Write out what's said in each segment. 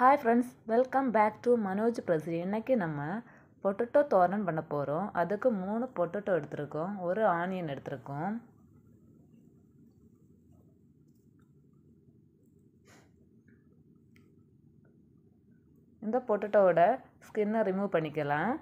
hi friends welcome back to Manoj பிரசி இன்றைக்கி நம்ம பொட்டட்டோ தோரன் பண்ண போகிறோம் அதுக்கு மூணு பொட்டட்டோ எடுத்திருக்கோம் ஒரு ஆனியன் எடுத்திருக்கோம் இந்த பொட்டட்டோவோட ஸ்கின்னை ரிமூவ் பண்ணிக்கலாம்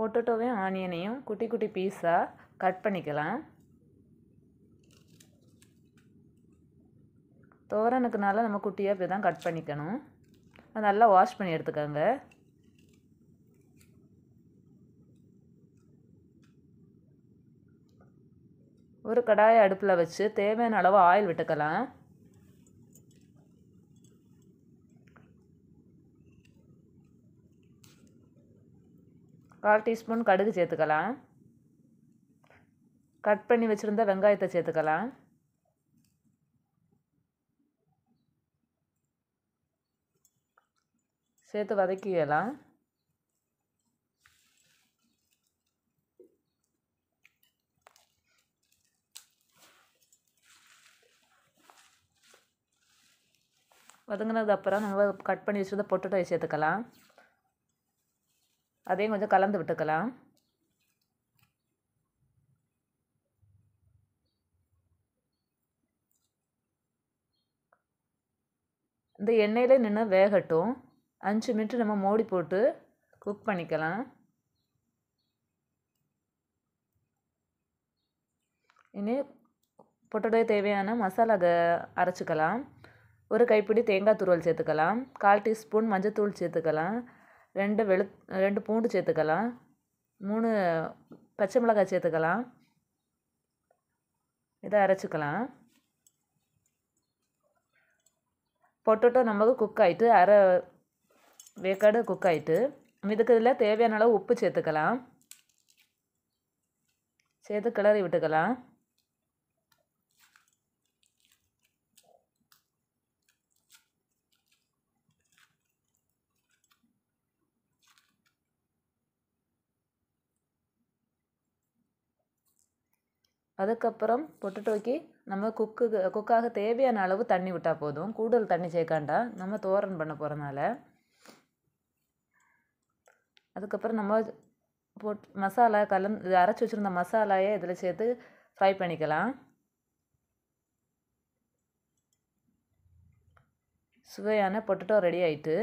பொட்டேட்டோவையும் ஆனியனையும் குட்டி குட்டி பீஸாக கட் பண்ணிக்கலாம் தோரணுக்குனால நம்ம குட்டியாக போய் தான் கட் பண்ணிக்கணும் அது நல்லா வாஷ் பண்ணி எடுத்துக்கோங்க ஒரு கடாயை அடுப்பில் வச்சு தேவையான அளவு ஆயில் விட்டுக்கலாம் கால் டீஸ்பூன் கடுகு சேர்த்துக்கலாம் கட் பண்ணி வச்சுருந்த வெங்காயத்தை சேர்த்துக்கலாம் சேர்த்து வதக்கிடலாம் வதங்கினது அப்புறம் நம்ம கட் பண்ணி வச்சுருந்த பொட்டட்டோவை சேர்த்துக்கலாம் அதையும் கொஞ்சம் கலந்து விட்டுக்கலாம் இந்த எண்ணெயில் நின்று வேகட்டும் அஞ்சு மினிட் நம்ம மூடி போட்டு குக் பண்ணிக்கலாம் இனி பொட்டோடைய தேவையான மசாலா அரைச்சிக்கலாம் ஒரு கைப்பிடி தேங்காய் துருவல் சேர்த்துக்கலாம் கால் டீஸ்பூன் மஞ்சள் தூள் சேர்த்துக்கலாம் ரெண்டு வெளு ரெண்டு பூண்டு சேர்த்துக்கலாம் மூணு பச்சை மிளகாய் சேர்த்துக்கலாம் இதை அரைச்சிக்கலாம் பொட்டோட்டோ நமக்கு குக் ஆகிட்டு அரை வேக்காடு குக் ஆகிட்டு இதுக்கு இதில் தேவையான அளவு உப்பு சேர்த்துக்கலாம் சேர்த்து கிளறி விட்டுக்கலாம் அதுக்கப்புறம் பொட்டட்டோக்கு நம்ம குக்கு குக்காக தேவையான அளவு தண்ணி விட்டால் போதும் கூடுதல் தண்ணி சேர்க்காண்டா நம்ம தோரன் பண்ண போகிறனால அதுக்கப்புறம் நம்ம போட் மசாலா கலந் இது அரைச்சி வச்சுருந்த மசாலாயை இதில் சேர்த்து ஃப்ரை பண்ணிக்கலாம் சுவையான பொட்டட்டோ ரெடி ஆயிட்டு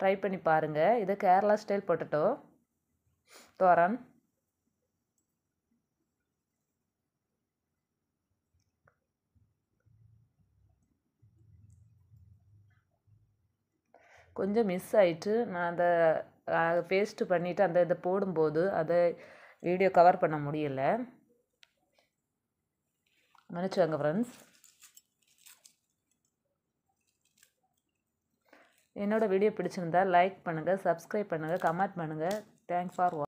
ட்ரை பண்ணி பாருங்கள் இது கேரளா ஸ்டைல் பொட்டட்டோ தோரன் கொஞ்சம் மிஸ் ஆயிட்டு நான் அதை பேஸ்ட்டு பண்ணிவிட்டு அந்த இதை போடும்போது அதை வீடியோ கவர் பண்ண முடியல மன்னிச்சுவாங்க ஃப்ரெண்ட்ஸ் என்னோடய வீடியோ பிடிச்சிருந்தால் லைக் பண்ணுங்கள் சப்ஸ்கிரைப் பண்ணுங்கள் கமெண்ட் பண்ணுங்கள் தேங்க்ஸ் ஃபார் வா